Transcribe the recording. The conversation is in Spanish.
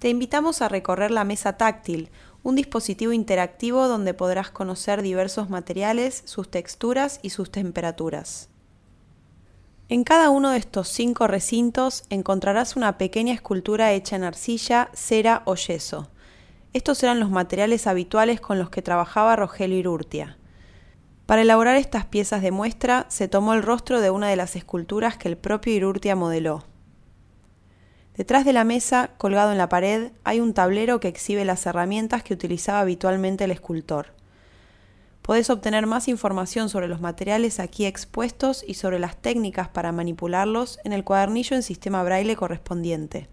te invitamos a recorrer la mesa táctil, un dispositivo interactivo donde podrás conocer diversos materiales, sus texturas y sus temperaturas. En cada uno de estos cinco recintos encontrarás una pequeña escultura hecha en arcilla, cera o yeso. Estos eran los materiales habituales con los que trabajaba Rogelio Irurtia. Para elaborar estas piezas de muestra se tomó el rostro de una de las esculturas que el propio Irurtia modeló. Detrás de la mesa, colgado en la pared, hay un tablero que exhibe las herramientas que utilizaba habitualmente el escultor. Podés obtener más información sobre los materiales aquí expuestos y sobre las técnicas para manipularlos en el cuadernillo en sistema braille correspondiente.